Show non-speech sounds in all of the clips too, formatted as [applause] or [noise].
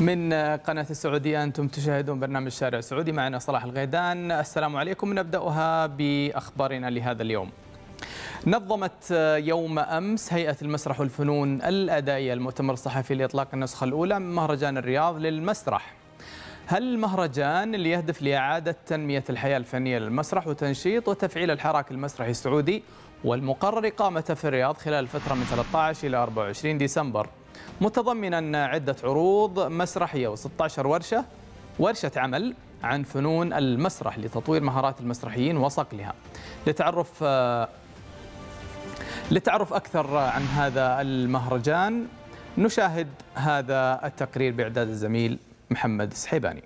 من آه، قناة السعودية أنتم تشاهدون برنامج شارع سعودي معنا صلاح الغيدان السلام عليكم نبدأها بأخبارنا لهذا اليوم نظمت آه، يوم أمس هيئة المسرح والفنون الأدائية المؤتمر الصحفي لإطلاق النسخة الأولى من مهرجان الرياض للمسرح هل المهرجان اللي يهدف لإعادة تنمية الحياة الفنية للمسرح وتنشيط وتفعيل الحراك المسرحي السعودي والمقرر إقامته في الرياض خلال الفترة من 13 إلى 24 ديسمبر متضمنا عدة عروض مسرحية و16 ورشة ورشة عمل عن فنون المسرح لتطوير مهارات المسرحيين وصقلها لتعرف لتعرف أكثر عن هذا المهرجان نشاهد هذا التقرير بإعداد الزميل محمد السحيباني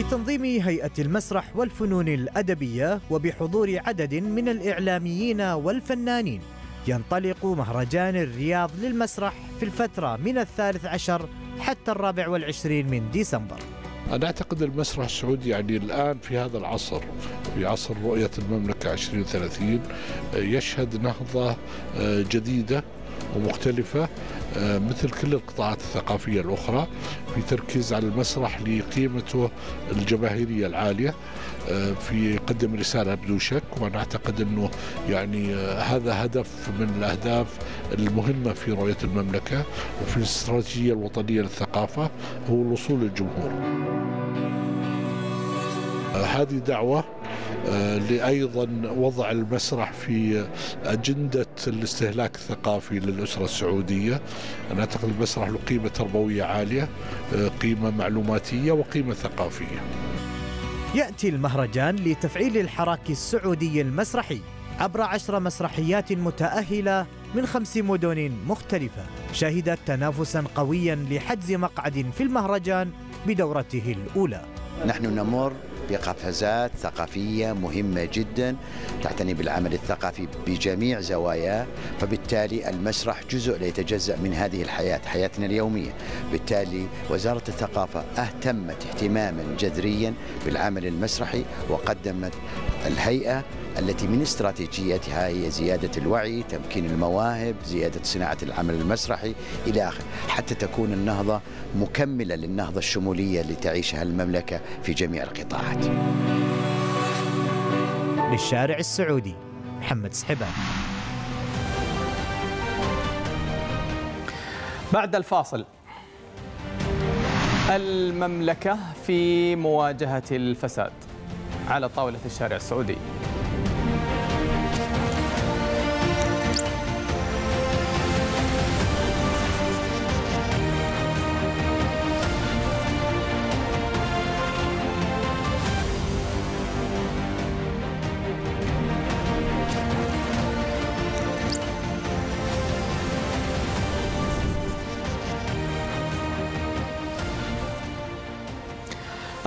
بتنظيم هيئة المسرح والفنون الأدبية وبحضور عدد من الإعلاميين والفنانين ينطلق مهرجان الرياض للمسرح في الفترة من الثالث عشر حتى الرابع والعشرين من ديسمبر أنا أعتقد المسرح السعودي يعني الآن في هذا العصر في عصر رؤية المملكة 2030 يشهد نهضة آه، جديدة ومختلفة آه، مثل كل القطاعات الثقافية الأخرى في تركيز على المسرح لقيمته الجماهيرية العالية آه، في قدم رسالة بدون شك وأنا أعتقد أنه يعني آه، هذا هدف من الأهداف المهمة في رؤية المملكة وفي الاستراتيجية الوطنية للثقافة هو الوصول للجمهور هذه دعوة آه، لأيضا وضع المسرح في أجندة الاستهلاك الثقافي للأسرة السعودية أنا أعتقد المسرح له قيمة تربوية عالية آه، قيمة معلوماتية وقيمة ثقافية يأتي المهرجان لتفعيل الحراك السعودي المسرحي عبر عشر مسرحيات متأهلة من خمس مدن مختلفة شهدت تنافسا قويا لحجز مقعد في المهرجان بدورته الأولى نحن نمر بقفزات ثقافية مهمة جدا تعتني بالعمل الثقافي بجميع زواياه فبالتالي المسرح جزء لا يتجزأ من هذه الحياة حياتنا اليومية بالتالي وزارة الثقافة اهتمت اهتماما جذريا بالعمل المسرحي وقدمت الهيئة التي من استراتيجيتها هي زيادة الوعي تمكين المواهب زيادة صناعة العمل المسرحي إلى آخره حتى تكون النهضة مكملة للنهضة الشمولية اللي تعيشها المملكة في جميع القطاعات للشارع السعودي محمد سحبان بعد الفاصل المملكة في مواجهة الفساد على طاولة الشارع السعودي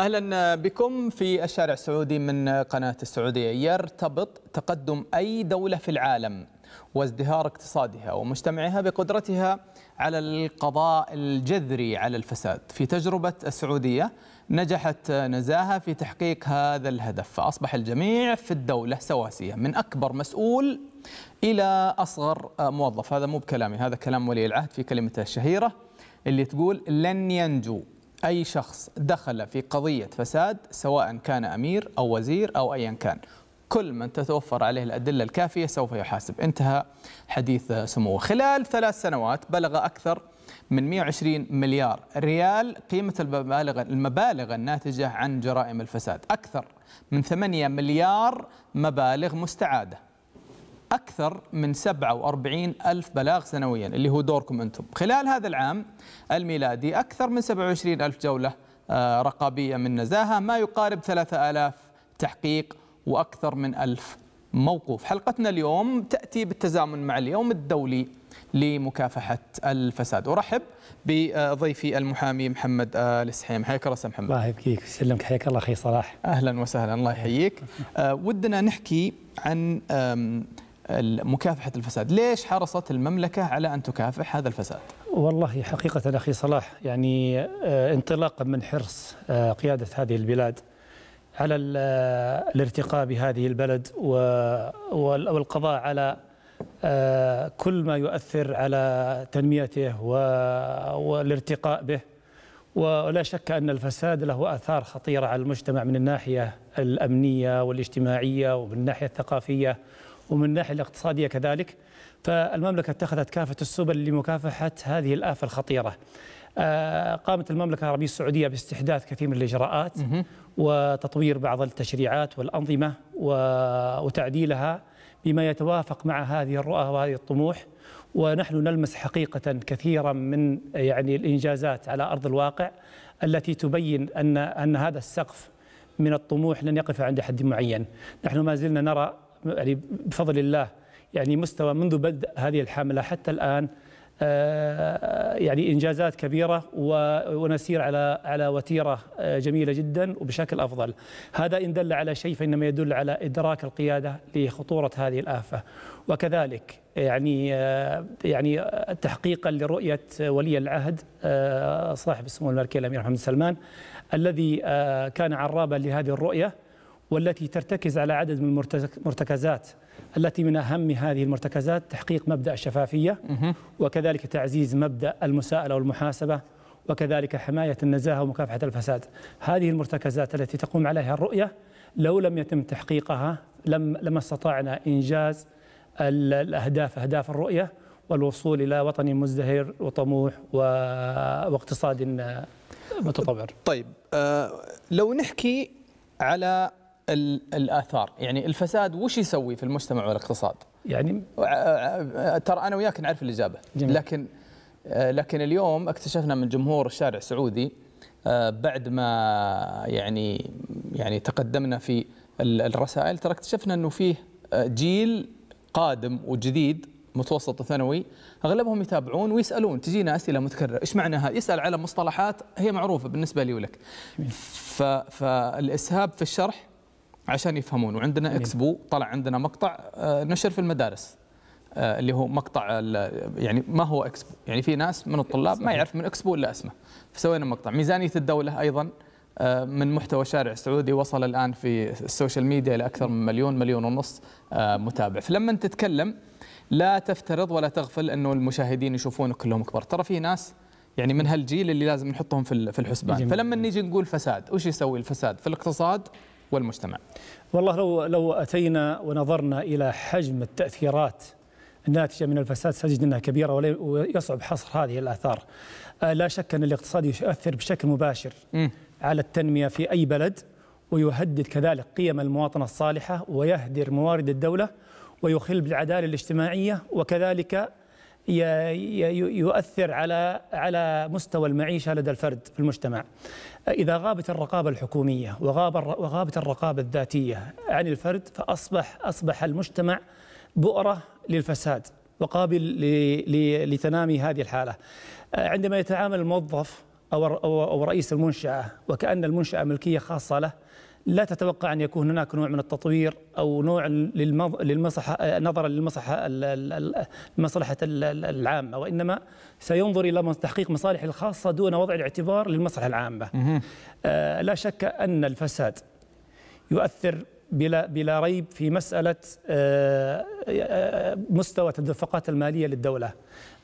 اهلا بكم في الشارع السعودي من قناه السعوديه يرتبط تقدم اي دوله في العالم وازدهار اقتصادها ومجتمعها بقدرتها على القضاء الجذري على الفساد في تجربه السعوديه نجحت نزاهه في تحقيق هذا الهدف فاصبح الجميع في الدوله سواسيه من اكبر مسؤول الى اصغر موظف هذا مو بكلامي هذا كلام ولي العهد في كلمته الشهيره اللي تقول لن ينجو أي شخص دخل في قضية فساد سواء كان أمير أو وزير أو أيا كان كل من تتوفر عليه الأدلة الكافية سوف يحاسب انتهى حديث سموه خلال ثلاث سنوات بلغ أكثر من 120 مليار ريال قيمة المبالغ, المبالغ الناتجة عن جرائم الفساد أكثر من 8 مليار مبالغ مستعادة أكثر من 47 ألف بلاغ سنويا اللي هو دوركم أنتم خلال هذا العام الميلادي أكثر من 27 ألف جولة آه، رقابية من نزاهة ما يقارب 3000 تحقيق وأكثر من ألف موقوف حلقتنا اليوم تأتي بالتزامن مع اليوم الدولي لمكافحة الفساد أرحب بضيفي المحامي محمد السحيم حياك الله محمد الله يبقيك سلمك حياك الله أخي صلاح أهلا وسهلا الله يحييك آه، ودنا نحكي عن مكافحة الفساد ليش حرصت المملكة على أن تكافح هذا الفساد؟ والله حقيقة أخي صلاح يعني آه، انطلاقا من حرص آه، قيادة هذه البلاد على آه، الارتقاء بهذه البلد والقضاء على كل ما يؤثر على تنميته والارتقاء به ولا شك أن الفساد له آثار خطيرة على المجتمع من الناحية الأمنية والاجتماعية ومن الناحية الثقافية ومن الناحية الاقتصادية كذلك فالمملكة اتخذت كافة السبل لمكافحة هذه الآفة الخطيرة آه، قامت المملكة العربية السعودية باستحداث كثير من الإجراءات وتطوير بعض التشريعات والأنظمة وتعديلها بما يتوافق مع هذه الرؤى وهذه الطموح ونحن نلمس حقيقة كثيرا من يعني الإنجازات على أرض الواقع التي تبين أن أن هذا السقف من الطموح لن يقف عند حد معين نحن ما زلنا نرى يعني بفضل الله يعني مستوى منذ بدء هذه الحملة حتى الآن آه، يعني انجازات كبيره ونسير على على وتيره آه، جميله جدا وبشكل افضل. هذا ان دل على شيء فانما يدل على ادراك القياده لخطوره هذه الافه وكذلك يعني آه، يعني تحقيقا لرؤيه ولي العهد صاحب السمو الملكي الامير محمد سلمان الذي كان عرابا لهذه الرؤيه والتي ترتكز على عدد من المرتكزات التي من اهم هذه المرتكزات تحقيق مبدا الشفافيه وكذلك تعزيز مبدا المساءله والمحاسبه وكذلك حمايه النزاهه ومكافحه الفساد. هذه المرتكزات التي تقوم عليها الرؤيه لو لم يتم تحقيقها لم لما استطعنا انجاز الاهداف اهداف الرؤيه والوصول الى وطن مزدهر وطموح واقتصاد متطور. طيب آه، لو نحكي على الاثار يعني الفساد وش يسوي في المجتمع والاقتصاد يعني ترى انا وياك نعرف الاجابه جميل. لكن لكن اليوم اكتشفنا من جمهور الشارع السعودي بعد ما يعني يعني تقدمنا في الرسائل ترى اكتشفنا انه فيه جيل قادم وجديد متوسط وثانوي اغلبهم يتابعون ويسالون تجينا اسئله متكرره ايش معناها يسال على مصطلحات هي معروفه بالنسبه لي ولك فالاسهاب في الشرح عشان يفهمون وعندنا اكسبو طلع عندنا مقطع آه، نشر في المدارس آه، اللي هو مقطع يعني ما هو اكسبو يعني في ناس من الطلاب ما يعرف من اكسبو الا اسمه فسوينا مقطع ميزانيه الدوله ايضا آه، من محتوى شارع سعودي وصل الان في السوشيال ميديا الى اكثر من مليون مليون ونص متابع فلما تتكلم لا تفترض ولا تغفل انه المشاهدين يشوفونك كلهم كبار ترى في ناس يعني من هالجيل اللي لازم نحطهم في الحسبان فلما نيجي نقول فساد وش يسوي الفساد في الاقتصاد والمجتمع والله لو لو أتينا ونظرنا إلى حجم التأثيرات الناتجة من الفساد سنجد أنها كبيرة ويصعب حصر هذه الآثار آه، لا شك أن الاقتصاد يؤثر بشكل مباشر م. على التنمية في أي بلد ويهدد كذلك قيم المواطنة الصالحة ويهدر موارد الدولة ويخل بالعدالة الاجتماعية وكذلك يؤثر على على مستوى المعيشه لدى الفرد في المجتمع. اذا غابت الرقابه الحكوميه وغاب وغابت الرقابه الذاتيه عن الفرد فاصبح اصبح المجتمع بؤره للفساد وقابل لتنامي هذه الحاله. عندما يتعامل الموظف او او رئيس المنشاه وكان المنشاه ملكيه خاصه له لا تتوقع ان يكون هناك نوع من التطوير او نوع للمصلحه نظرا للمصلحه المصلحه العامه وانما سينظر الى تحقيق مصالحه الخاصه دون وضع الاعتبار للمصلحه العامه. آه، لا شك ان الفساد يؤثر بلا بلا ريب في مساله آه، آه، مستوى التدفقات الماليه للدوله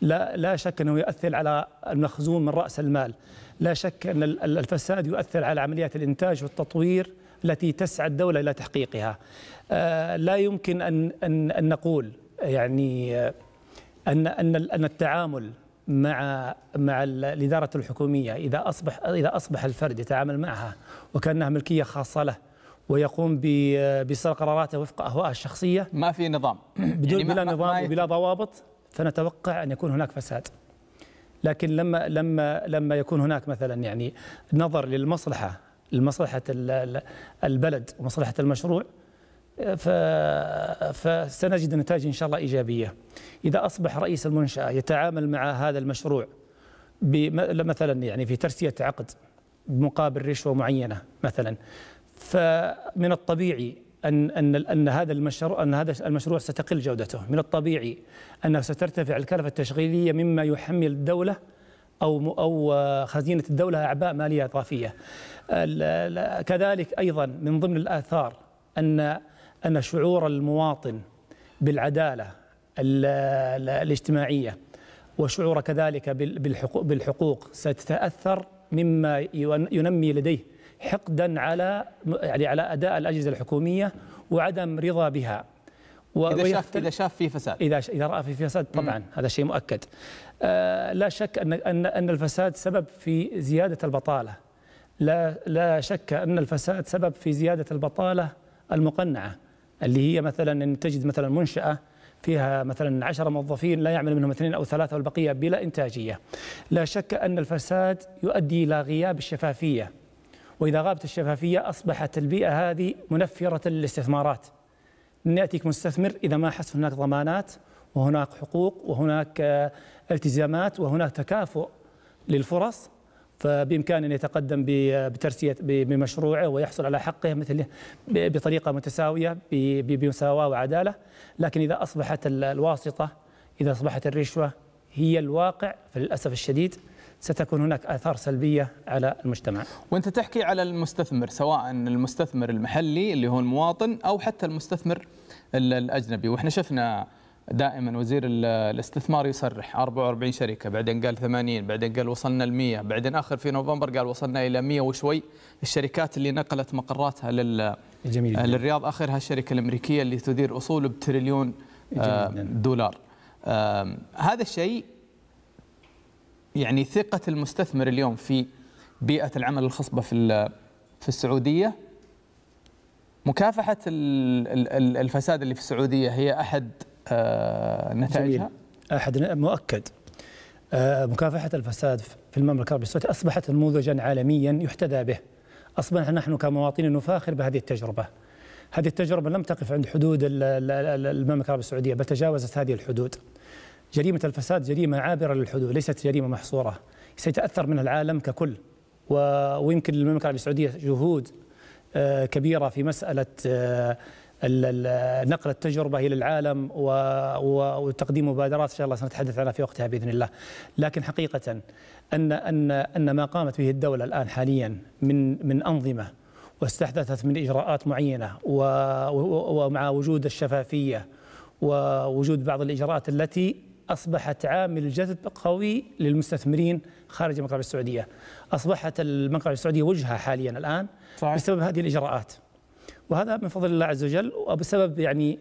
لا لا شك انه يؤثر على المخزون من راس المال لا شك ان الفساد يؤثر على عمليات الانتاج والتطوير التي تسعى الدولة إلى تحقيقها آه، لا يمكن أن, أن, أن نقول يعني آه، أن, أن, أن التعامل مع مع الإدارة الحكومية إذا أصبح إذا أصبح الفرد يتعامل معها وكأنها ملكية خاصة له ويقوم بصدر قراراته وفق أهوائه الشخصية ما في نظام [clears throat] بدون يعني بلا نظام وبلا ضوابط فنتوقع أن يكون هناك فساد لكن لما لما لما يكون هناك مثلا يعني نظر للمصلحه لمصلحة البلد ومصلحة المشروع فسنجد نتائج إن شاء الله إيجابية إذا أصبح رئيس المنشأة يتعامل مع هذا المشروع مثلا يعني في ترسية عقد مقابل رشوة معينة مثلا فمن الطبيعي أن أن أن هذا المشروع أن هذا المشروع ستقل جودته، من الطبيعي أنه سترتفع الكلفة التشغيلية مما يحمل الدولة او او خزينه الدوله اعباء ماليه اضافيه. كذلك ايضا من ضمن الاثار ان ان شعور المواطن بالعداله الاجتماعيه وشعور كذلك بالحقوق, بالحقوق ستتاثر مما ينمي لديه حقدا على يعني على اداء الاجهزه الحكوميه وعدم رضا بها و... اذا شاف اذا شاف في فساد اذا ش... اذا راى في فساد طبعا مم. هذا شيء مؤكد آه لا شك ان ان ان الفساد سبب في زياده البطاله لا لا شك ان الفساد سبب في زياده البطاله المقنعه اللي هي مثلا ان تجد مثلا منشاه فيها مثلا عشرة موظفين لا يعمل منهم اثنين أو ثلاثة والبقية بلا إنتاجية لا شك أن الفساد يؤدي إلى غياب الشفافية وإذا غابت الشفافية أصبحت البيئة هذه منفرة للاستثمارات ان ياتيك مستثمر اذا ما حس هناك ضمانات وهناك حقوق وهناك التزامات وهناك تكافؤ للفرص فبامكانه ان يتقدم بترسيه بمشروعه ويحصل على حقه مثل بطريقه متساويه بمساواه وعداله، لكن اذا اصبحت الواسطه اذا اصبحت الرشوه هي الواقع فللاسف الشديد ستكون هناك اثار سلبيه على المجتمع. وانت تحكي على المستثمر سواء المستثمر المحلي اللي هو المواطن او حتى المستثمر الاجنبي واحنا شفنا دائما وزير الاستثمار يصرح 44 شركه بعدين قال 80 بعدين قال وصلنا ل 100 بعدين اخر في نوفمبر قال وصلنا الى 100 وشوي الشركات اللي نقلت مقراتها لل جميل للرياض اخرها الشركه الامريكيه اللي تدير اصول بتريليون آه، دولار هذا الشيء يعني ثقه المستثمر اليوم في بيئه العمل الخصبه في في السعوديه مكافحة الفساد اللي في السعودية هي أحد آه، نتائجها؟ أحد مؤكد آه، مكافحة الفساد في المملكة العربية السعودية أصبحت نموذجا عالميا يحتذى به أصبحنا نحن كمواطنين نفاخر بهذه التجربة هذه التجربة لم تقف عند حدود المملكة العربية السعودية بل تجاوزت هذه الحدود جريمة الفساد جريمة عابرة للحدود ليست جريمة محصورة سيتأثر منها العالم ككل ويمكن للمملكة العربية السعودية جهود آه، كبيرة في مسألة آه، نقل التجربة إلى العالم وتقديم مبادرات إن شاء الله سنتحدث عنها في وقتها بإذن الله لكن حقيقة أن, أن, أن ما قامت به الدولة الآن حاليا من, من أنظمة واستحدثت من إجراءات معينة ومع وجود الشفافية ووجود بعض الإجراءات التي أصبحت عامل جذب قوي للمستثمرين خارج المملكة السعودية أصبحت المملكة السعودية وجهة حاليا الآن صحيح. بسبب هذه الإجراءات وهذا من فضل الله عز وجل وبسبب يعني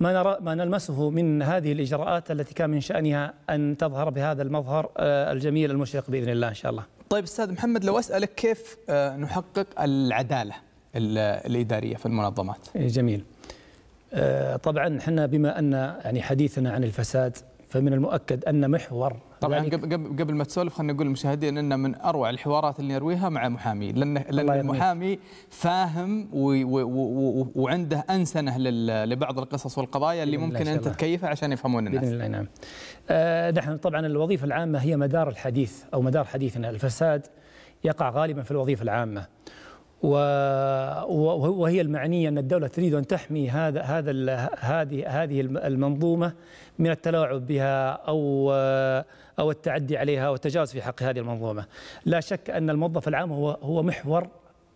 ما نرى ما نلمسه من هذه الاجراءات التي كان من شانها ان تظهر بهذا المظهر آه، الجميل المشرق باذن الله ان شاء الله. طيب استاذ محمد لو اسالك كيف آه، نحقق العداله الاداريه في المنظمات؟ إيه، جميل. آه، طبعا احنا بما ان يعني حديثنا عن الفساد فمن المؤكد أن محور طبعا قبل قبل ما تسولف خلينا نقول للمشاهدين ان من اروع الحوارات اللي نرويها مع محامي لان لان المحامي فاهم وعنده انسنه لبعض القصص والقضايا اللي ممكن انت تكيفها عشان يفهمون الناس. باذن الله نعم. آه، نحن طبعا الوظيفه العامه هي مدار الحديث او مدار حديثنا الفساد يقع غالبا في الوظيفه العامه وهي المعنيه ان الدوله تريد ان تحمي هذا هذا هذه هذه المنظومه من التلاعب بها او او التعدي عليها والتجاوز في حق هذه المنظومه. لا شك ان الموظف العام هو هو محور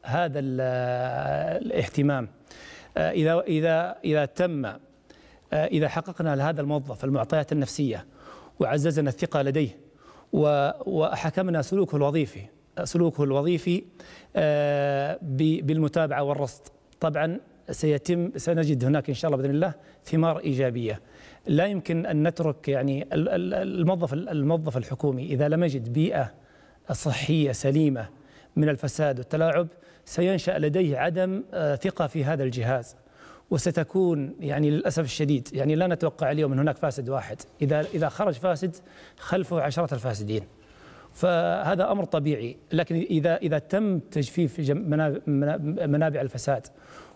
هذا الاهتمام. آه، اذا اذا اذا تم آه، اذا حققنا لهذا الموظف المعطيات النفسيه وعززنا الثقه لديه وحكمنا سلوكه الوظيفي سلوكه الوظيفي آه، بالمتابعه والرصد طبعا سيتم سنجد هناك ان شاء الله باذن الله ثمار ايجابيه لا يمكن ان نترك يعني الموظف الموظف الحكومي اذا لم يجد بيئه صحيه سليمه من الفساد والتلاعب سينشا لديه عدم آه، ثقه في هذا الجهاز وستكون يعني للاسف الشديد يعني لا نتوقع اليوم ان هناك فاسد واحد اذا اذا خرج فاسد خلفه عشرة الفاسدين فهذا امر طبيعي لكن اذا اذا تم تجفيف منابع الفساد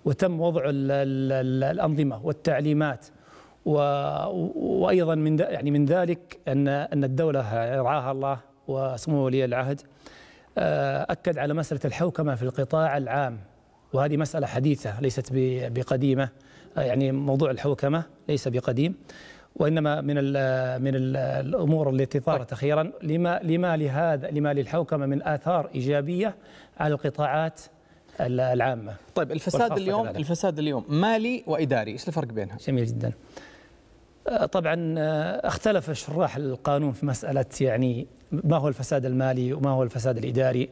وتم وضع الانظمه والتعليمات وايضا من يعني من ذلك ان ان الدوله رعاها الله وسمو ولي العهد آه، اكد على مساله الحوكمه في القطاع العام وهذه مساله حديثه ليست بقديمه آه، يعني موضوع الحوكمه ليس بقديم وانما من الـ من الـ الامور التي طارت طيب. اخيرا لما لما لهذا لما للحوكمه من اثار ايجابيه على القطاعات العامه طيب الفساد اليوم كذلك. الفساد اليوم مالي واداري ايش الفرق بينها جميل جدا آه، طبعا آه، اختلف شراح القانون في مساله يعني ما هو الفساد المالي وما هو الفساد الاداري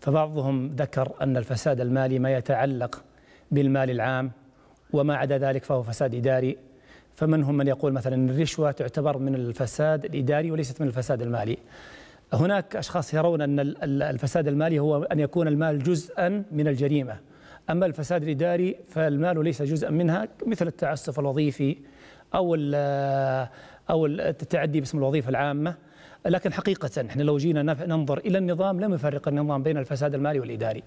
فبعضهم ذكر ان الفساد المالي ما يتعلق بالمال العام وما عدا ذلك فهو فساد اداري فمنهم من يقول مثلا الرشوة تعتبر من الفساد الإداري وليست من الفساد المالي هناك أشخاص يرون أن الفساد المالي هو أن يكون المال جزءا من الجريمة أما الفساد الإداري فالمال ليس جزءا منها مثل التعسف الوظيفي أو أو التعدي باسم الوظيفة العامة لكن حقيقة احنا لو جينا ننظر إلى النظام لم يفرق النظام بين الفساد المالي والإداري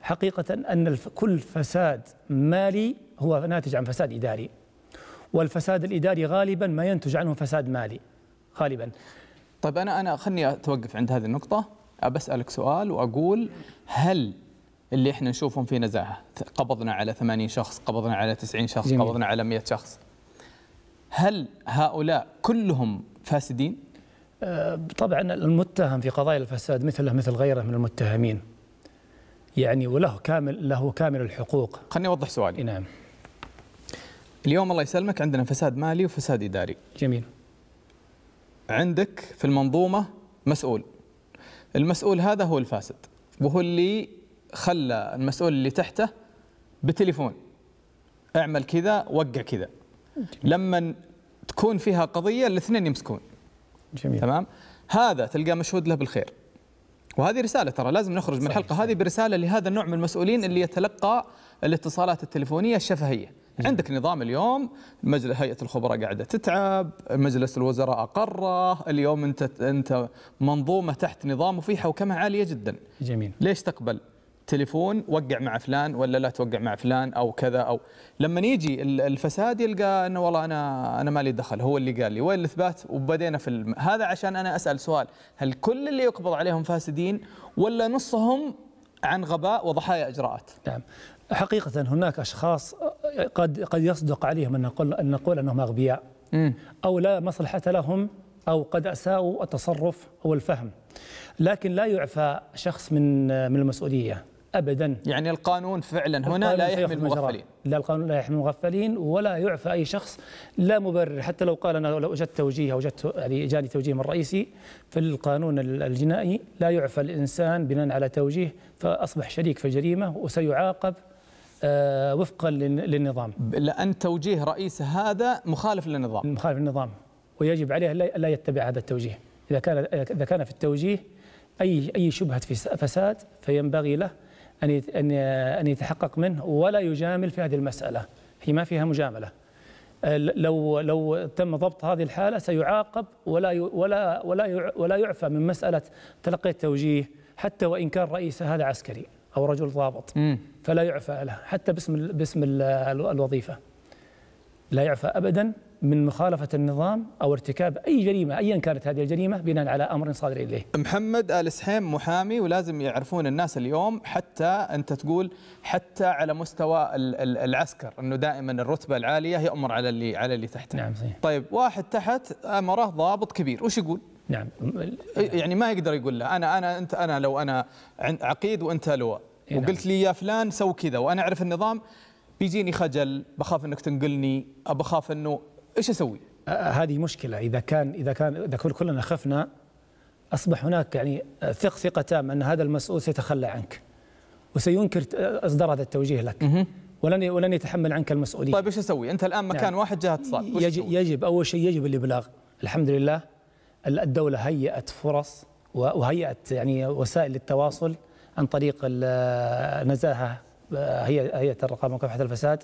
حقيقة أن كل فساد مالي هو ناتج عن فساد إداري والفساد الاداري غالبا ما ينتج عنه فساد مالي غالبا طيب انا انا خلني اتوقف عند هذه النقطه أسألك سؤال واقول هل اللي احنا نشوفهم في نزاهه قبضنا على 80 شخص قبضنا على 90 شخص جميل. قبضنا على 100 شخص هل هؤلاء كلهم فاسدين أه، طبعا المتهم في قضايا الفساد مثله مثل غيره من المتهمين يعني وله كامل له كامل الحقوق خليني اوضح سؤالي نعم اليوم الله يسلمك عندنا فساد مالي وفساد اداري جميل عندك في المنظومه مسؤول المسؤول هذا هو الفاسد وهو اللي خلى المسؤول اللي تحته بتليفون اعمل كذا وقع كذا لما تكون فيها قضيه الاثنين يمسكون جميل تمام هذا تلقاه مشهود له بالخير وهذه رساله ترى لازم نخرج من الحلقه هذه برساله لهذا النوع من المسؤولين اللي يتلقى الاتصالات التليفونيه الشفهيه [laughs] عندك نظام اليوم مجلس هيئه الخبراء قاعده تتعب مجلس الوزراء اقره اليوم انت انت منظومه تحت نظام وفي حوكمه عاليه جدا جميل ليش تقبل تليفون وقع مع فلان ولا لا توقع مع فلان او كذا او لما يجي الفساد يلقى انه والله انا انا مالي دخل هو اللي قال لي وين الاثبات وبدينا في الم... هذا عشان انا اسال سؤال هل كل اللي يقبض عليهم فاسدين ولا نصهم عن غباء وضحايا اجراءات نعم حقيقة هناك أشخاص قد قد يصدق عليهم أن نقول أن نقول أنهم أغبياء أو لا مصلحة لهم أو قد أساءوا التصرف أو الفهم لكن لا يعفى شخص من من المسؤولية ابدا يعني القانون فعلا هنا لا يحمي المغفلين لا القانون لا يحمي المغفلين ولا يعفى اي شخص لا مبرر حتى لو قال انا لو وجدت توجيه او وجدت يعني جاني توجيه من رئيسي في القانون الجنائي لا يعفى الانسان بناء على توجيه فاصبح شريك في الجريمه وسيعاقب آه، وفقا للنظام لأن توجيه رئيس هذا مخالف للنظام مخالف للنظام ويجب عليه لا يتبع هذا التوجيه إذا كان إذا كان في التوجيه أي أي شبهة فساد فينبغي له أن أن يتحقق منه ولا يجامل في هذه المسألة هي ما فيها مجاملة آه، لو لو تم ضبط هذه الحاله سيعاقب ولا ولا ولا ولا يعفى من مساله تلقي التوجيه حتى وان كان رئيس هذا عسكري او رجل ضابط مم. فلا يعفى له حتى باسم باسم الوظيفه لا يعفى ابدا من مخالفة النظام أو ارتكاب أي جريمة أيا كانت هذه الجريمة بناء على أمر صادر إليه محمد آل سحيم محامي ولازم يعرفون الناس اليوم حتى أنت تقول حتى على مستوى العسكر أنه دائما الرتبة العالية يأمر على اللي على اللي تحته نعم صحيح. طيب واحد تحت أمره آه، ضابط كبير وش يقول؟ نعم يعني ما يقدر يقول له انا انا انت انا لو انا عقيد وانت لواء نعم. وقلت لي يا فلان سو كذا وانا اعرف النظام بيجيني خجل بخاف انك تنقلني بخاف انه ايش اسوي؟ هذه مشكله اذا كان اذا كان اذا كلنا خفنا اصبح هناك يعني ثق ثقه تامه ان هذا المسؤول سيتخلى عنك وسينكر اصدار هذا التوجيه لك ولن ولن يتحمل عنك المسؤوليه طيب ايش اسوي؟ انت الان مكان نعم. واحد جهه اتصال يجب, يجب اول شيء يجب الابلاغ الحمد لله الدولة هيئت فرص وهيئت يعني وسائل للتواصل عن طريق النزاهة آه، هي هيئة الرقابة ومكافحة الفساد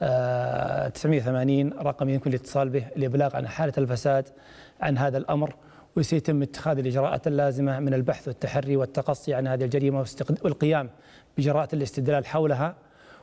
980 آه، رقم يمكن الاتصال به لإبلاغ عن حالة الفساد عن هذا الأمر وسيتم اتخاذ الإجراءات اللازمة من البحث والتحري والتقصي عن هذه الجريمة والقيام بإجراءات الاستدلال حولها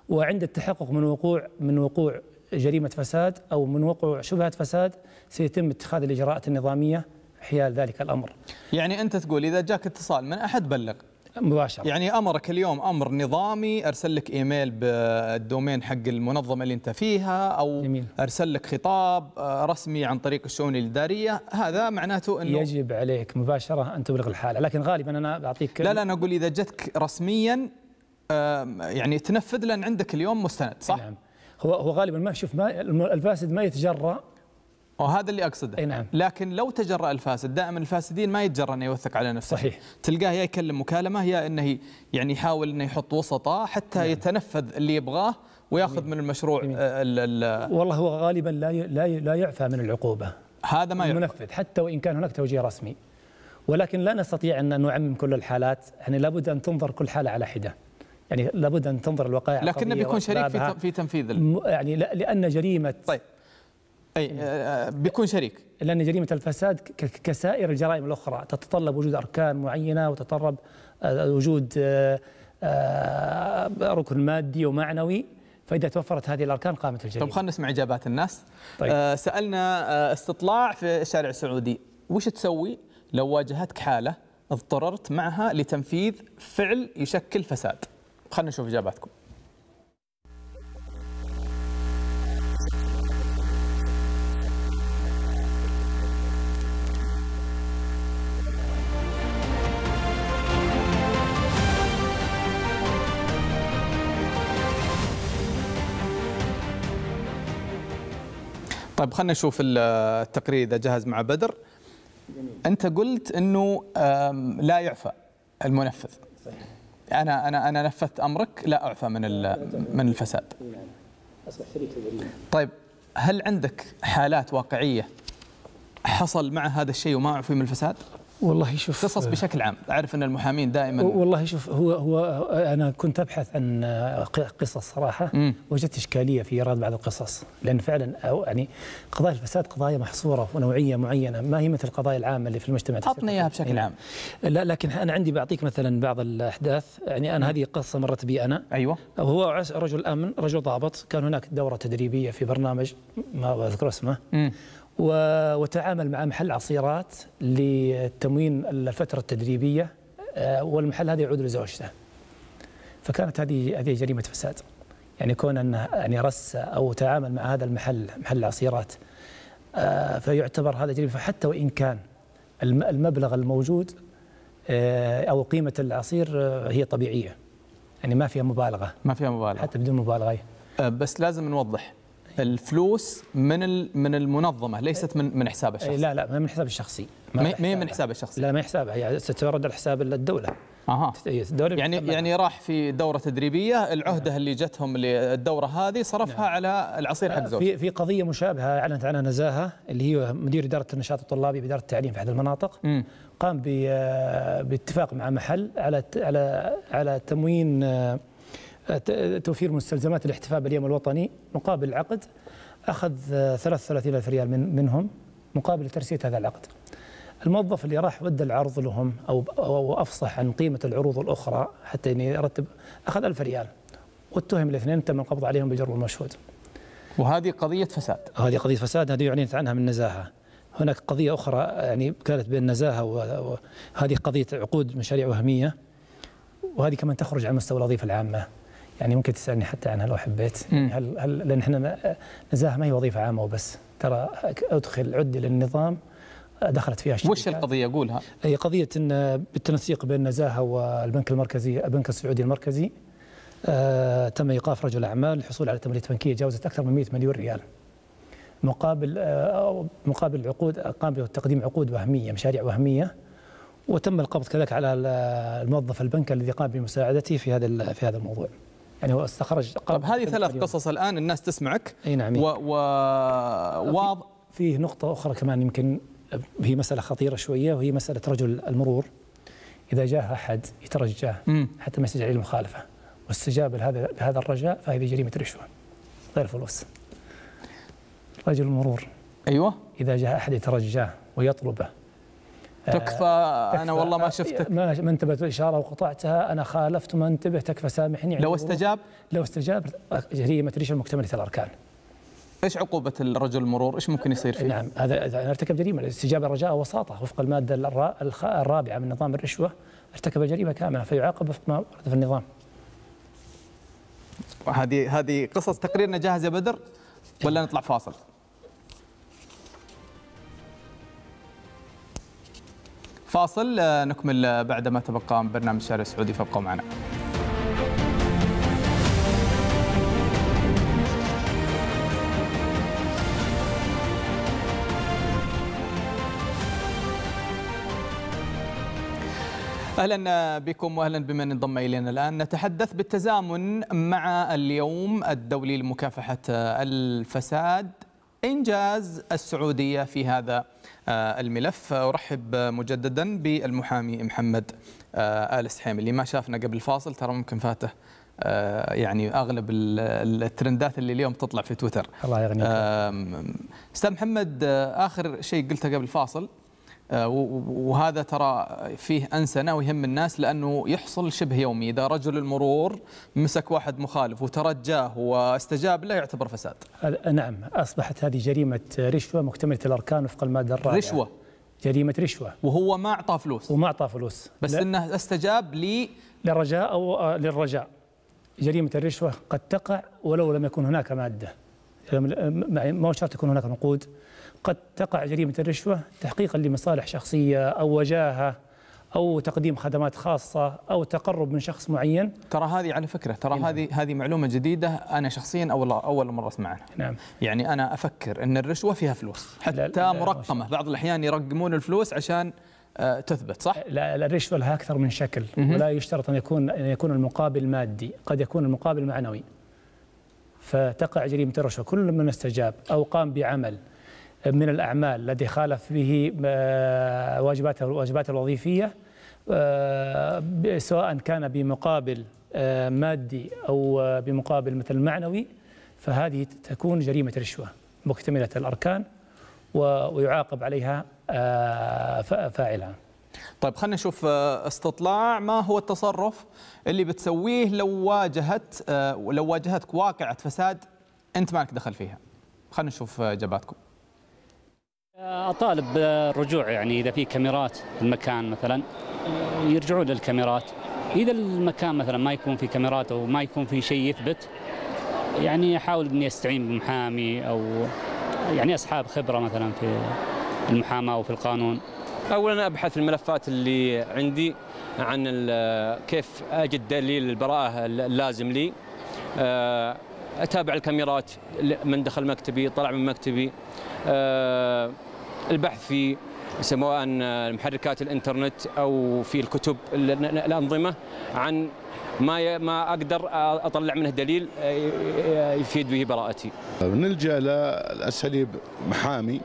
وعند التحقق من وقوع من وقوع جريمة فساد أو من وقوع شبهة فساد سيتم اتخاذ الإجراءات النظامية حيال ذلك الأمر يعني أنت تقول إذا جاك اتصال من أحد بلغ مباشرة يعني أمرك اليوم أمر نظامي أرسل لك إيميل بالدومين حق المنظمة اللي أنت فيها أو يمين. أرسل لك خطاب آه، رسمي عن طريق الشؤون الإدارية هذا معناته أنه يجب عليك مباشرة أن تبلغ الحالة لكن غالبا أنا بعطيك لا لا أنا أقول إذا جتك رسميا يعني تنفذ لأن عندك اليوم مستند صح؟ نعم هو هو غالبا ما شوف ما الفاسد ما يتجرأ وهذا اللي اقصده اي نعم لكن لو تجرأ الفاسد دائما الفاسدين ما يتجرأ انه يوثق على نفسه صحيح تلقاه يا يكلم مكالمه يا انه يعني يحاول انه يحط وسطاء حتى نعم. يتنفذ اللي يبغاه وياخذ من المشروع آه، ال ال والله هو غالبا لا لا لا يعفى من العقوبه هذا ما المنفذ حتى وان كان هناك توجيه رسمي ولكن لا نستطيع ان نعمم كل الحالات يعني لابد ان تنظر كل حاله على حده يعني لابد ان تنظر الوقائع لكنه بيكون شريك في في تنفيذ يعني لان جريمه طيب اي إيه. آه، بيكون شريك لان جريمه الفساد كسائر الجرائم الاخرى تتطلب وجود اركان معينه وتتطلب آه، وجود آه، ركن مادي ومعنوي فإذا توفرت هذه الأركان قامت الجريمة طب خلينا نسمع إجابات الناس طيب. سألنا استطلاع في الشارع السعودي وش تسوي لو واجهتك حالة اضطررت معها لتنفيذ فعل يشكل فساد خلينا نشوف إجاباتكم طيب خلينا نشوف التقرير اذا جهز مع بدر جميل. انت قلت انه لا يعفى المنفذ صحيح. انا انا انا نفذت امرك لا اعفى من من الفساد طيب هل عندك حالات واقعيه حصل مع هذا الشيء وما عفي من الفساد؟ والله شوف قصص آه، بشكل عام اعرف ان المحامين دائما والله شوف هو هو انا كنت ابحث عن آه، قصص صراحه وجدت اشكاليه في ايراد بعض القصص لان فعلا يعني قضايا الفساد قضايا محصوره ونوعيه معينه ما هي مثل القضايا العامه اللي في المجتمع عطنا اياها بشكل نعم. عام لا لكن انا عندي بعطيك مثلا بعض الاحداث يعني انا هذه قصه مرت بي انا ايوه هو رجل امن رجل ضابط كان هناك دوره تدريبيه في برنامج ما اذكر اسمه وتعامل مع محل عصيرات لتموين الفتره التدريبيه آه، والمحل هذا يعود لزوجته فكانت هذه هذه جريمه فساد يعني كون انه يعني رس او تعامل مع هذا المحل محل العصيرات آه، فيعتبر هذا جريمه فحتى وان كان المبلغ الموجود آه، او قيمه العصير هي طبيعيه يعني ما فيها مبالغه ما فيها مبالغه حتى بدون مبالغه بس لازم نوضح الفلوس من من المنظمه ليست من من حسابه إيه، الشخصي لا لا ما من حسابه الشخصي ما هي من حسابه الشخصي لا ما هي حسابها يعني تتورد على حساب الدوله اها إيه، يعني يعني راح في دوره تدريبيه العهده نعم. اللي جتهم للدوره هذه صرفها نعم. على العصير حق آه، زوجته في في قضيه مشابهه اعلنت عنها نزاهه اللي هي مدير اداره النشاط الطلابي باداره التعليم في احد المناطق م. قام آه، باتفاق مع محل على على على تموين آه، توفير مستلزمات الاحتفاء باليوم الوطني مقابل العقد أخذ 33 ألف ريال من منهم مقابل ترسيد هذا العقد الموظف اللي راح ودى العرض لهم أو, أو أفصح عن قيمة العروض الأخرى حتى أني يرتب أخذ 1000 ريال واتهم الاثنين تم القبض عليهم بالجر والمشهود وهذه قضية فساد هذه قضية فساد هذه يعلنت عنها من نزاهة هناك قضية أخرى يعني كانت بين نزاهة وهذه قضية عقود مشاريع وهمية وهذه كمان تخرج عن مستوى الوظيفة العامة يعني ممكن تسالني حتى عنها لو حبيت يعني هل هل لان احنا نزاهه ما هي وظيفه عامه وبس ترى ادخل عد للنظام دخلت فيها الشركات وش القضيه قولها؟ هي قضيه ان بالتنسيق بين نزاهه والبنك المركزي البنك السعودي المركزي آه تم ايقاف رجل اعمال للحصول على تمويلات بنكيه جاوزت اكثر من 100 مليون ريال مقابل آه مقابل عقود قام بتقديم عقود وهميه مشاريع وهميه وتم القبض كذلك على الموظف البنك الذي قام بمساعدته في هذا في هذا الموضوع. يعني هو استخرج طب هذه ثلاث قصص الان الناس تسمعك اي نعم و, و... واض فيه نقطه اخرى كمان يمكن هي مساله خطيره شويه وهي مساله رجل المرور اذا جاه احد يترجاه حتى ما يسجل عليه المخالفه واستجاب لهذا لهذا الرجاء فهذه جريمه رشوه غير فلوس رجل المرور ايوه اذا جاء احد يترجاه ويطلبه تكفى آه، انا والله ما آه، شفتك ما ما انتبهت الاشاره وقطعتها انا خالفت وما انتبه تكفى سامحني يعني لو استجاب لو استجاب جريمه ريش المكتمله الاركان ايش عقوبة الرجل المرور؟ ايش ممكن يصير فيه؟ نعم هذا اذا ارتكب جريمة الاستجابة رجاء وساطة وفق المادة الرابعة من نظام الرشوة ارتكب جريمة كاملة فيعاقب وفق ما ورد في النظام. هذه هذه قصص تقريرنا جاهز يا بدر ولا نطلع فاصل؟ فاصل نكمل بعد ما تبقى من برنامج الشارع السعودي فابقوا معنا اهلا بكم واهلا بمن انضم الينا الان نتحدث بالتزامن مع اليوم الدولي لمكافحه الفساد إنجاز السعودية في هذا آه، الملف أرحب مجددا بالمحامي محمد آه، آل سحيم اللي ما شافنا قبل الفاصل ترى ممكن فاته آه، يعني اغلب الترندات اللي اليوم تطلع في تويتر الله يغنيك استاذ محمد اخر شيء قلته قبل الفاصل آه، وهذا ترى فيه أنسنة ويهم الناس لأنه يحصل شبه يومي إذا رجل المرور مسك واحد مخالف وترجاه واستجاب له يعتبر فساد نعم أصبحت هذه جريمة رشوة مكتملة الأركان وفق المادة الرابعة رشوة جريمة رشوة وهو ما أعطى فلوس وما أعطى فلوس بس لا. إنه استجاب لي للرجاء أو آه، للرجاء جريمة الرشوة قد تقع ولو لم يكن هناك مادة يعني ما شرط يكون هناك نقود قد تقع جريمة الرشوة تحقيقا لمصالح شخصية أو وجاهة أو تقديم خدمات خاصة أو تقرب من شخص معين ترى هذه على فكرة ترى هذه نعم. هذه معلومة جديدة أنا شخصيا أول أول مرة أسمعها نعم. يعني أنا أفكر أن الرشوة فيها فلوس حتى لا مرقمة لا بعض الأحيان يرقمون الفلوس عشان آه، تثبت صح؟ لا الرشوة لها أكثر من شكل ولا يشترط أن يكون أن يكون المقابل مادي قد يكون المقابل معنوي فتقع جريمة الرشوة كل من استجاب أو قام بعمل من الأعمال الذي خالف به آه، واجباته واجباته الوظيفية آه، سواء كان بمقابل آه، مادي أو بمقابل مثل معنوي فهذه تكون جريمة رشوة مكتملة الأركان ويعاقب عليها فاعلها طيب خلينا نشوف استطلاع ما هو التصرف اللي بتسويه لو واجهت لو واجهتك واقعة فساد انت مالك دخل فيها خلينا نشوف اجاباتكم اطالب بالرجوع يعني اذا في كاميرات في المكان مثلا يرجعون للكاميرات اذا المكان مثلا ما يكون في كاميرات او ما يكون في شيء يثبت يعني احاول اني استعين بمحامي او يعني اصحاب خبره مثلا في المحاماه وفي القانون اولا ابحث الملفات اللي عندي عن كيف اجد دليل البراءه اللازم لي اتابع الكاميرات من دخل مكتبي طلع من مكتبي البحث في سواء محركات الانترنت او في الكتب الانظمه عن ما ما اقدر اطلع منه دليل آه، يفيد به براءتي. نلجا لاساليب محامي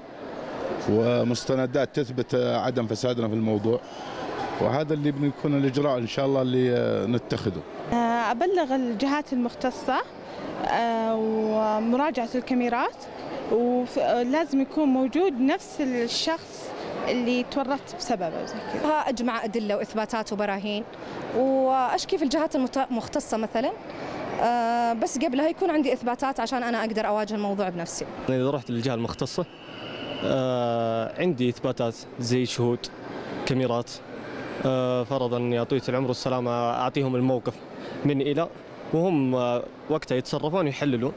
ومستندات تثبت عدم فسادنا في الموضوع وهذا اللي بنكون الاجراء ان شاء الله اللي آه، نتخذه. آه، ابلغ الجهات المختصه ومراجعه الكاميرات ولازم يكون موجود نفس الشخص اللي تورطت بسببه زي كذا اجمع ادله واثباتات وبراهين واشكي في الجهات المختصه مثلا آه، بس قبلها يكون عندي اثباتات عشان انا اقدر اواجه الموضوع بنفسي. اذا رحت للجهه المختصه آه، عندي اثباتات زي شهود كاميرات آه، فرضا يا طويله العمر والسلامه اعطيهم الموقف من الى وهم وقتها يتصرفون يحللون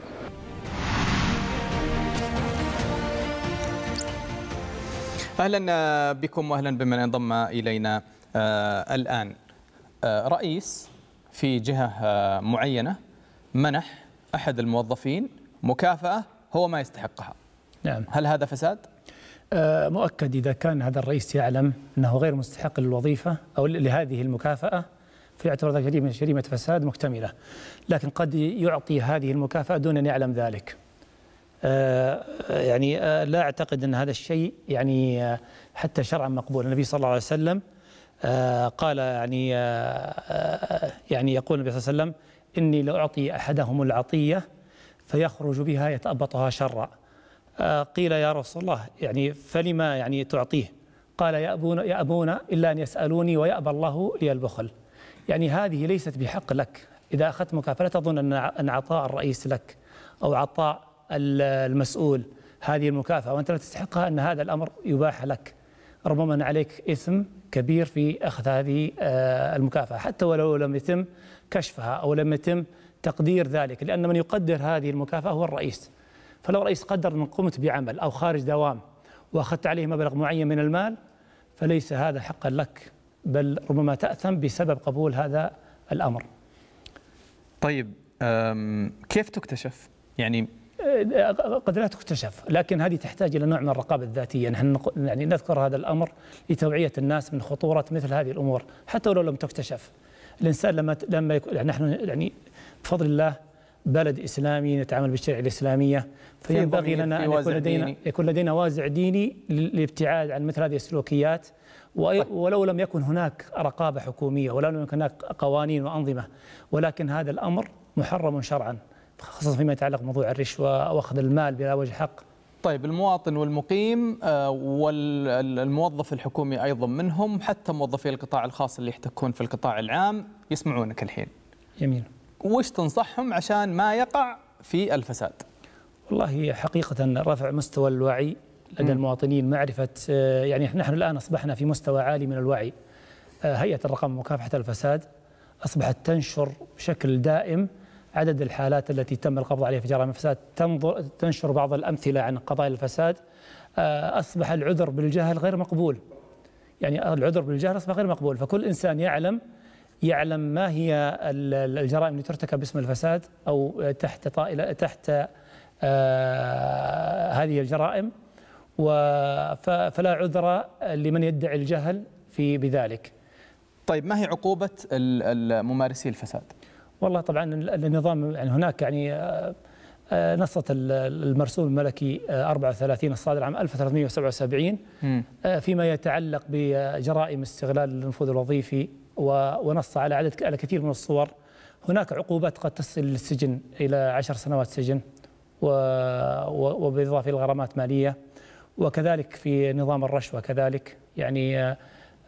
اهلا آه, بكم واهلا بمن انضم الينا آه, الان آه, رئيس في جهه معينه منح احد الموظفين مكافاه هو ما يستحقها نعم هل هذا فساد مؤكد اذا كان هذا الرئيس يعلم انه غير مستحق للوظيفه او لهذه المكافاه فيعتبر ذلك جريمه جريمه فساد مكتمله لكن قد يعطي هذه المكافاه دون ان يعلم ذلك آه، يعني آه، لا أعتقد أن هذا الشيء يعني آه، حتى شرعا مقبول النبي صلى الله عليه وسلم قال يعني يعني يقول النبي صلى الله عليه وسلم إني لأعطي أحدهم العطية فيخرج بها يتأبطها شرا قيل يا رسول الله يعني فلما يعني تعطيه قال يأبون يأبون إلا أن يسألوني ويأبى الله لي البخل يعني هذه ليست بحق لك إذا أخذت مكافأة تظن أن أن عطاء الرئيس لك أو عطاء المسؤول هذه المكافأة وأنت لا تستحقها أن هذا الأمر يباح لك ربما أن عليك إثم كبير في أخذ هذه آه، المكافأة حتى ولو لم يتم كشفها أو لم يتم تقدير ذلك لأن من يقدر هذه المكافأة هو الرئيس فلو رئيس قدر من قمت بعمل أو خارج دوام وأخذت عليه مبلغ معين من المال فليس هذا حقا لك بل ربما تأثم بسبب قبول هذا الأمر طيب كيف تكتشف؟ يعني قد لا تكتشف لكن هذه تحتاج إلى نوع من الرقابة الذاتية نحن يعني نذكر هذا الأمر لتوعية الناس من خطورة مثل هذه الأمور حتى ولو لم تكتشف الإنسان لما لما يعني نحن يعني بفضل الله بلد اسلامي نتعامل بالشريعه الاسلاميه فينبغي لنا ان يكون لدينا يكون لدينا وازع ديني للابتعاد عن مثل هذه السلوكيات طيب. ولو لم يكن هناك رقابه حكوميه ولو لم يكن هناك قوانين وانظمه ولكن هذا الامر محرم شرعا خاصه فيما يتعلق بموضوع الرشوه او اخذ المال بلا وجه حق طيب المواطن والمقيم آه، والموظف الحكومي ايضا منهم حتى موظفي القطاع الخاص اللي يحتكون في القطاع العام يسمعونك الحين جميل وش تنصحهم عشان ما يقع في الفساد والله حقيقه رفع مستوى الوعي لدى المواطنين معرفه آه، يعني نحن الان اصبحنا في مستوى عالي من الوعي آه، هيئه الرقم مكافحه الفساد اصبحت تنشر بشكل دائم عدد الحالات التي تم القبض عليها في جرائم الفساد تنظر تنشر بعض الأمثلة عن قضايا الفساد آه، أصبح العذر بالجهل غير مقبول يعني العذر بالجهل أصبح غير مقبول فكل إنسان يعلم يعلم ما هي الجرائم اللي ترتكب باسم الفساد أو تحت طائلة تحت آه، هذه الجرائم فلا عذر لمن يدعي الجهل في بذلك طيب ما هي عقوبة ممارسي الفساد؟ والله طبعا النظام يعني هناك يعني آه، آه، نصت المرسوم الملكي 34 آه، الصادر عام 1377 فيما يتعلق بجرائم استغلال النفوذ الوظيفي ونص على عدد على كثير من الصور هناك عقوبات قد تصل للسجن الى عشر سنوات سجن وبالاضافه الى غرامات ماليه وكذلك في نظام الرشوه كذلك يعني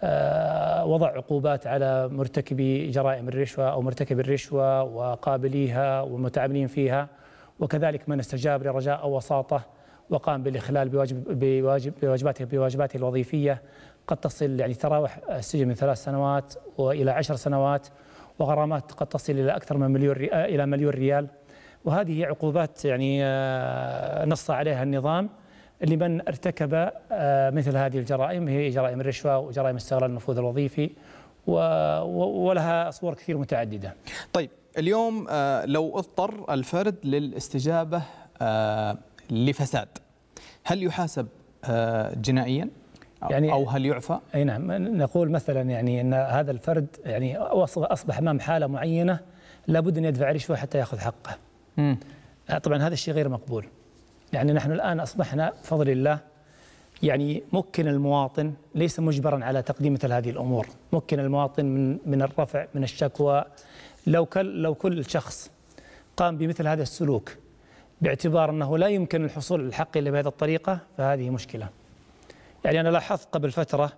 آه، وضع عقوبات على مرتكبي جرائم الرشوة أو مرتكب الرشوة وقابليها والمتعاملين فيها وكذلك من استجاب لرجاء أو وساطه وقام بالاخلال بواجب بواجب بواجباته بواجباته الوظيفيه قد تصل يعني تراوح السجن من ثلاث سنوات والى عشر سنوات وغرامات قد تصل الى اكثر من مليون الى مليون ريال وهذه عقوبات يعني آه، نص عليها النظام لمن ارتكب آه، مثل هذه الجرائم هي جرائم الرشوه وجرائم استغلال النفوذ الوظيفي ولها صور كثير متعدده. طيب اليوم آه، لو اضطر الفرد للاستجابه آه، لفساد هل يحاسب جنائيا؟ يعني او هل يعفى؟ اي نعم نقول مثلا يعني ان هذا الفرد يعني اصبح امام حاله معينه لابد ان يدفع رشوه حتى ياخذ حقه. م. طبعا هذا الشيء غير مقبول. يعني نحن الآن أصبحنا بفضل الله يعني مكن المواطن ليس مجبرا على تقديم مثل هذه الأمور مكن المواطن من, من الرفع من الشكوى لو كل, لو كل شخص قام بمثل هذا السلوك باعتبار أنه لا يمكن الحصول على الحق إلا بهذه الطريقة فهذه مشكلة يعني أنا لاحظت قبل فترة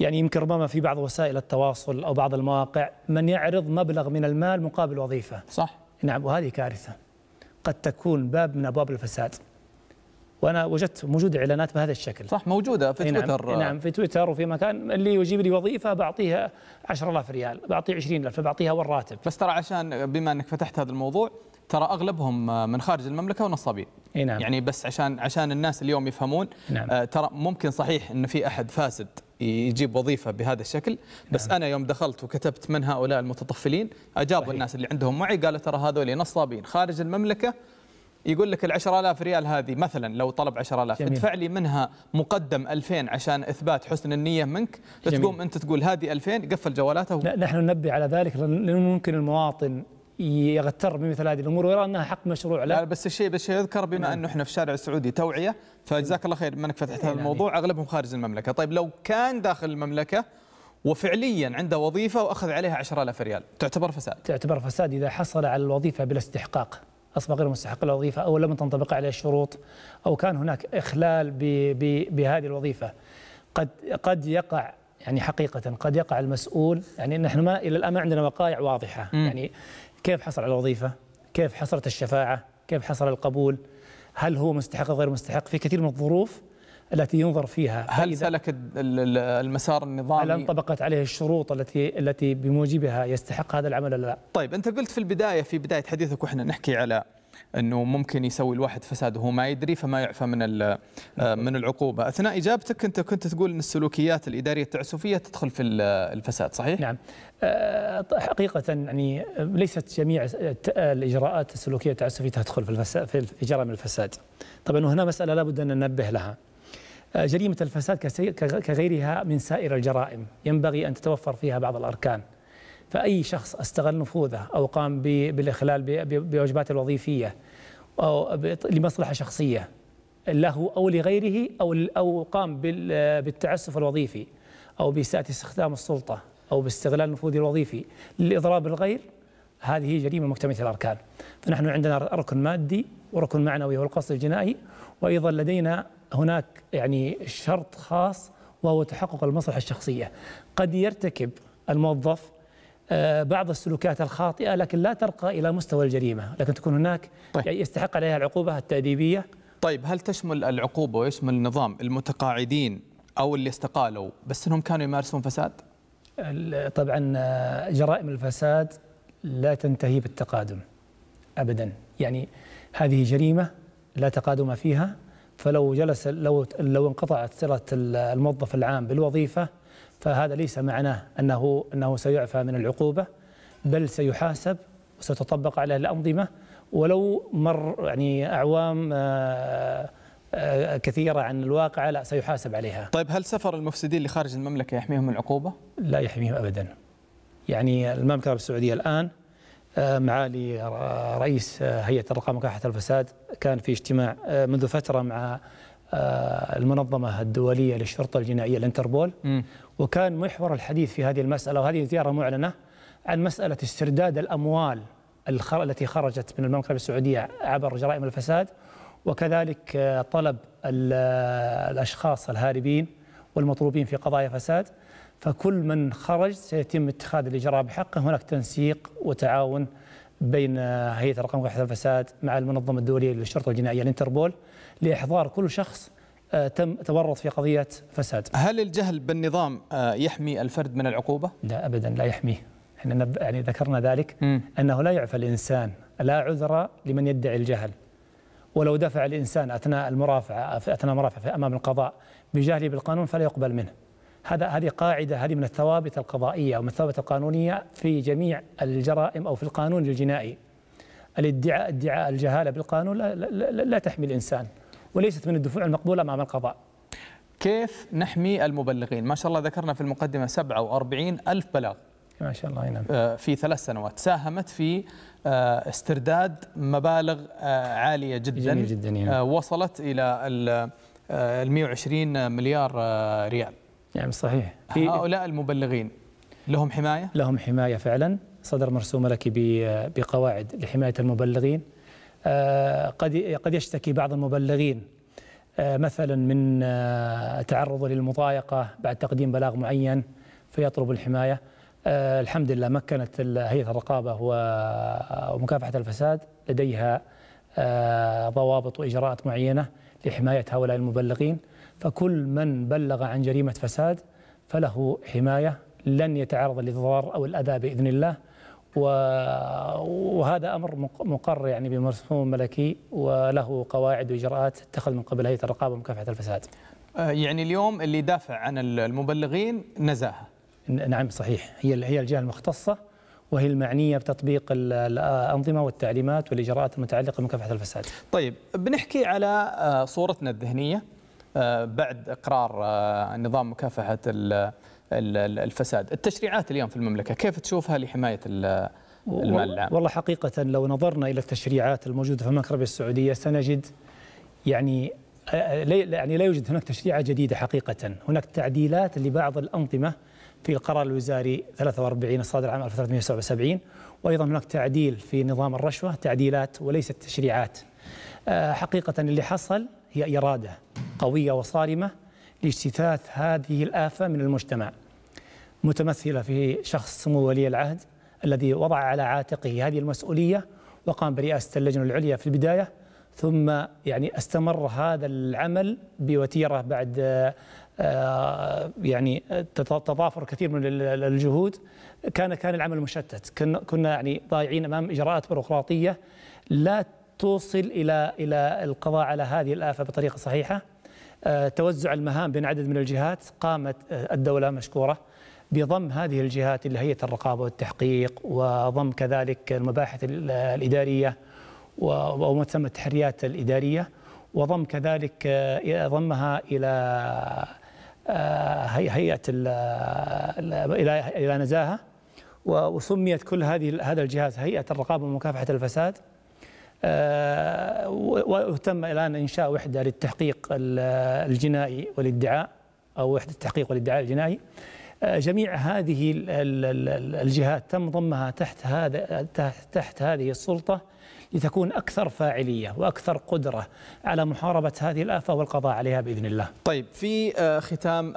يعني يمكن ربما في بعض وسائل التواصل أو بعض المواقع من يعرض مبلغ من المال مقابل وظيفة صح نعم وهذه كارثة قد تكون باب من ابواب الفساد وانا وجدت موجود اعلانات بهذا الشكل صح موجوده في نعم، تويتر نعم نعم في تويتر وفي مكان اللي يجيب لي وظيفه بعطيها 10000 ريال بعطيه 20000 بعطيها والراتب بس ترى عشان بما انك فتحت هذا الموضوع ترى اغلبهم من خارج المملكه ونصابين اي نعم يعني بس عشان عشان الناس اليوم يفهمون نعم. آه ترى ممكن صحيح انه في احد فاسد يجيب وظيفه بهذا الشكل بس نعم. انا يوم دخلت وكتبت من هؤلاء المتطفلين اجابوا الناس اللي عندهم وعي قالوا ترى هذول نصابين خارج المملكه يقول لك ال 10000 ريال هذه مثلا لو طلب 10000 ادفع لي منها مقدم 2000 عشان اثبات حسن النيه منك تقوم انت تقول هذه 2000 قفل جوالاته نحن ننبه على ذلك لانه ممكن المواطن يغتر بمثل هذه الامور ويرى انها حق مشروع له. لا بس الشيء بس يذكر بما نعم. انه احنا في الشارع السعودي توعيه فجزاك الله خير منك فتحت إيه، هذا الموضوع اغلبهم خارج المملكه، طيب لو كان داخل المملكه وفعليا عنده وظيفه واخذ عليها 10000 ريال تعتبر فساد. تعتبر فساد اذا حصل على الوظيفه بلا استحقاق اصبح غير مستحق للوظيفه او لم تنطبق عليه الشروط او كان هناك اخلال ب ب بهذه الوظيفه قد قد يقع يعني حقيقه قد يقع المسؤول يعني نحن ما الى الان ما عندنا وقائع واضحه م. يعني كيف حصل على الوظيفه؟ كيف حصلت الشفاعه؟ كيف حصل القبول؟ هل هو مستحق او غير مستحق؟ في كثير من الظروف التي ينظر فيها هل سلك المسار النظامي هل انطبقت عليه الشروط التي التي بموجبها يستحق هذا العمل ولا لا طيب انت قلت في البدايه في بدايه حديثك واحنا نحكي على انه ممكن يسوي الواحد فساد وهو ما يدري فما يعفى من من العقوبه، اثناء اجابتك انت كنت تقول ان السلوكيات الاداريه التعسفيه تدخل في الفساد، صحيح؟ نعم. آه، حقيقه يعني ليست جميع الاجراءات السلوكيه التعسفيه تدخل في الفساد في جرائم الفساد. طبعا وهنا مساله لابد ان ننبه لها. جريمة الفساد كغيرها من سائر الجرائم ينبغي أن تتوفر فيها بعض الأركان فأي شخص استغل نفوذه أو قام بالإخلال بواجباته الوظيفية أو لمصلحة شخصية له أو لغيره أو أو قام بالتعسف الوظيفي أو بإساءة استخدام السلطة أو باستغلال نفوذه الوظيفي لإضراب الغير هذه جريمة مكتملة الأركان فنحن عندنا ركن مادي وركن معنوي هو القصد الجنائي وأيضا لدينا هناك يعني شرط خاص وهو تحقق المصلحة الشخصية قد يرتكب الموظف آه، بعض السلوكات الخاطئة لكن لا ترقى إلى مستوى الجريمة لكن تكون هناك طيب. يعني يستحق عليها العقوبة التأديبية طيب هل تشمل العقوبة ويشمل النظام المتقاعدين أو اللي استقالوا بس أنهم كانوا يمارسون فساد؟ طبعا آه، جرائم الفساد لا تنتهي بالتقادم أبدا يعني هذه جريمة لا تقادم فيها فلو جلس لو لو انقطعت صله الموظف العام بالوظيفه فهذا ليس معناه انه انه سيعفى من العقوبه بل سيحاسب وستطبق عليه الانظمه ولو مر يعني اعوام آه، آه، كثيره عن الواقع لا سيحاسب عليها. طيب هل سفر المفسدين لخارج المملكه يحميهم من العقوبه؟ لا يحميهم ابدا. يعني المملكه العربيه السعوديه الان آه، معالي رئيس آه، هيئه الرقابه مكافحه الفساد كان في اجتماع آه، منذ فتره مع المنظمه الدوليه للشرطه الجنائيه الانتربول وكان محور الحديث في هذه المساله وهذه زياره معلنه عن مساله استرداد الاموال التي خرجت من المملكه السعوديه عبر جرائم الفساد وكذلك طلب الاشخاص الهاربين والمطلوبين في قضايا فساد فكل من خرج سيتم اتخاذ الاجراء بحقه هناك تنسيق وتعاون بين هيئه الرقم وحده الفساد مع المنظمه الدوليه للشرطه الجنائيه الانتربول لاحضار كل شخص آه، تم تورط في قضيه فساد. هل الجهل بالنظام آه، يحمي الفرد من العقوبه؟ لا ابدا لا يحميه. احنا يعني ذكرنا ذلك م. انه لا يعفى الانسان، لا عذر لمن يدعي الجهل. ولو دفع الانسان اثناء المرافعه اثناء مرافعه امام القضاء بجهله بالقانون فلا يقبل منه. هذا هذه قاعدة هذه من الثوابت القضائية أو من الثوابت القانونية في جميع الجرائم أو في القانون الجنائي الادعاء ادعاء الجهالة بالقانون لا, لا, لا, لا تحمي الإنسان وليست من الدفوع المقبولة أمام القضاء كيف نحمي المبلغين ما شاء الله ذكرنا في المقدمة 47 ألف بلاغ ما شاء الله نعم آه، في ثلاث سنوات ساهمت في آه، استرداد مبالغ آه، عالية جدا جميل جدا يعني. وصلت إلى ال 120 مليار ريال نعم صحيح في هؤلاء المبلغين لهم حماية؟ لهم حماية فعلا صدر مرسوم لك بقواعد لحماية المبلغين آه، قد قد يشتكي بعض المبلغين آه، مثلا من آه، تعرض للمضايقة بعد تقديم بلاغ معين فيطلب الحماية الحمد لله مكنت هيئة الرقابة ومكافحة الفساد لديها ضوابط وإجراءات معينة لحماية هؤلاء المبلغين فكل من بلغ عن جريمة فساد فله حماية لن يتعرض للضرر أو الأذى بإذن الله وهذا أمر مقر يعني بمرسوم ملكي وله قواعد وإجراءات اتخذ من قبل هيئة الرقابة ومكافحة الفساد آه، يعني اليوم اللي دافع عن المبلغين نزاهة نعم صحيح هي هي الجهة المختصة وهي المعنية بتطبيق الأنظمة والتعليمات والإجراءات المتعلقة بمكافحة الفساد طيب بنحكي على آه، صورتنا الذهنية آه، بعد اقرار آه، نظام مكافحه الفساد التشريعات اليوم في المملكه كيف تشوفها لحمايه المال العام والله حقيقه لو نظرنا الى التشريعات الموجوده في المملكه العربيه السعوديه سنجد يعني آه، يعني لا يوجد هناك تشريعات جديده حقيقه هناك تعديلات لبعض الانظمه في القرار الوزاري 43 الصادر عام 1377 وايضا هناك تعديل في نظام الرشوه تعديلات وليست تشريعات حقيقه اللي حصل هي إرادة قوية وصارمة لاجتثاث هذه الآفة من المجتمع متمثلة في شخص سمو ولي العهد الذي وضع على عاتقه هذه المسؤولية وقام برئاسة اللجنة العليا في البداية ثم يعني استمر هذا العمل بوتيرة بعد آه، يعني تضافر كثير من الجهود كان كان العمل مشتت كنا يعني ضايعين امام اجراءات بيروقراطيه لا توصل الى الى القضاء على هذه الافه بطريقه صحيحه. آه، توزع المهام بين عدد من الجهات قامت آه، الدوله مشكوره بضم هذه الجهات اللي هيئه الرقابه والتحقيق وضم كذلك المباحث الاداريه وما تسمى التحريات الاداريه وضم كذلك آه، ضمها الى هيئه الى الى نزاهه وسميت كل هذه هذا الجهاز هيئه الرقابه ومكافحه الفساد آه، وتم الان انشاء وحده للتحقيق الجنائي والادعاء او وحده التحقيق والادعاء الجنائي آه، جميع هذه الجهات تم ضمها تحت هذا تحت هذه السلطه لتكون اكثر فاعليه واكثر قدره على محاربه هذه الافه والقضاء عليها باذن الله. طيب في آه، ختام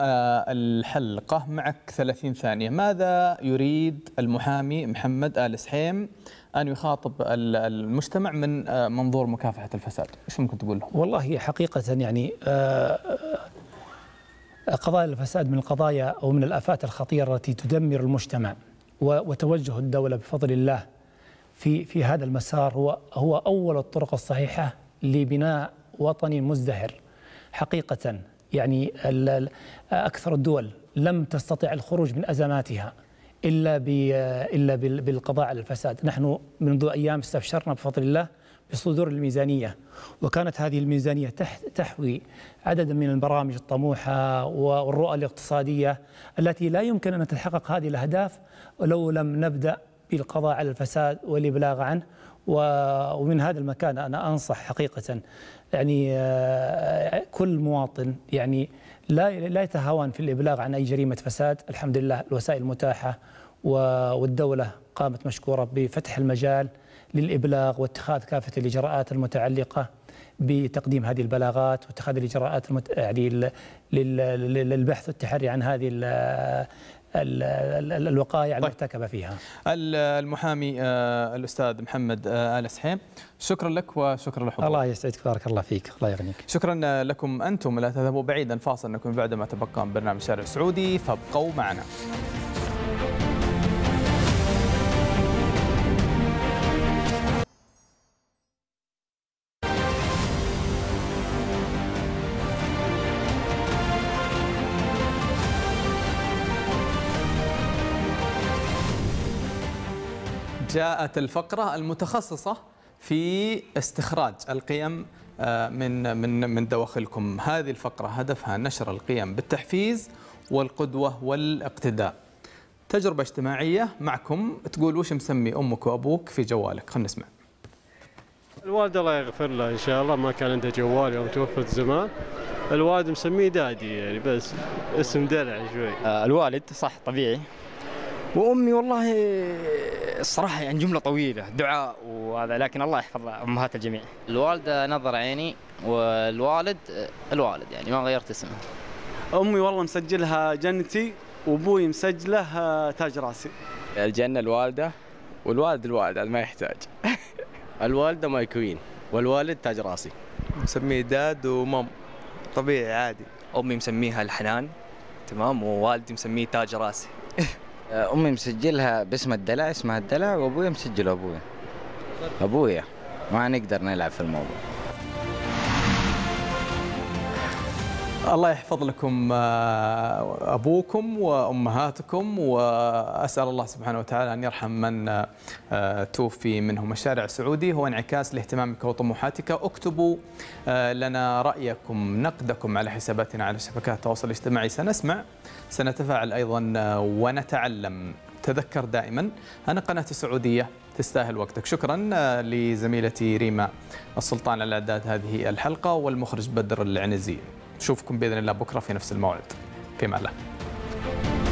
الحلقه معك 30 ثانيه، ماذا يريد المحامي محمد ال سحيم أن يخاطب المجتمع من آه، منظور مكافحة الفساد إيش ممكن تقول لهم؟ والله حقيقة يعني آه، قضايا الفساد من القضايا أو من الآفات الخطيرة التي تدمر المجتمع وتوجه الدولة بفضل الله في في هذا المسار هو هو أول الطرق الصحيحة لبناء وطني مزدهر حقيقة يعني أكثر الدول لم تستطع الخروج من أزماتها الا الا بالقضاء على الفساد، نحن منذ ايام استبشرنا بفضل الله بصدور الميزانيه وكانت هذه الميزانيه تحوي عددا من البرامج الطموحه والرؤى الاقتصاديه التي لا يمكن ان تتحقق هذه الاهداف لو لم نبدا بالقضاء على الفساد والابلاغ عنه ومن هذا المكان انا انصح حقيقه يعني آه، كل مواطن يعني لا لا يتهاون في الابلاغ عن اي جريمه فساد، الحمد لله الوسائل متاحه والدوله قامت مشكوره بفتح المجال للابلاغ واتخاذ كافه الاجراءات المتعلقه بتقديم هذه البلاغات واتخاذ الاجراءات المت... يعني للبحث والتحري عن هذه الوقائع طيب. المرتكبة فيها المحامي آه، الأستاذ محمد آه، آل سحيم شكرا لك وشكرا لحضورك الله يسعدك بارك الله فيك الله يغنيك شكرا لكم أنتم لا تذهبوا بعيدا فاصل نكون بعد ما تبقى من برنامج شارع سعودي فابقوا معنا جاءت الفقرة المتخصصة في استخراج القيم آه، من من من دواخلكم هذه الفقرة هدفها نشر القيم بالتحفيز والقدوة والاقتداء تجربة اجتماعية معكم تقول وش مسمي أمك وأبوك في جوالك خلينا نسمع الوالد الله يغفر له إن شاء الله ما كان عنده جوال يوم توفت زمان الوالد مسميه دادي يعني بس اسم درع شوي آه، الوالد صح طبيعي وامي والله الصراحه يعني جمله طويله دعاء وهذا لكن الله يحفظ امهات الجميع. الوالده نظر عيني والوالد الوالد يعني ما غيرت اسمه. امي والله مسجلها جنتي وابوي مسجله آه، تاج راسي. الجنه الوالده والوالد الوالد ما يحتاج. [laughs] الوالده ماي كوين والوالد تاج راسي. مسميه داد ومام طبيعي عادي. امي مسميها الحنان تمام ووالدي مسميه تاج راسي. [laughs] آه، امي مسجلها باسم الدلع اسمها الدلع وابويا مسجله ابويا ابويا ما نقدر نلعب في الموضوع الله يحفظ لكم آه، ابوكم وامهاتكم واسال الله سبحانه وتعالى ان يرحم من آه، توفي منهم الشارع السعودي هو انعكاس لاهتمامك وطموحاتك اكتبوا آه، لنا رايكم نقدكم على حساباتنا على شبكات التواصل الاجتماعي سنسمع سنتفاعل ايضا ونتعلم تذكر دائما أن قناة السعودية تستاهل وقتك شكرا لزميلتي ريما السلطان على إعداد هذه الحلقة والمخرج بدر العنزي نشوفكم باذن الله بكره في نفس الموعد امان الله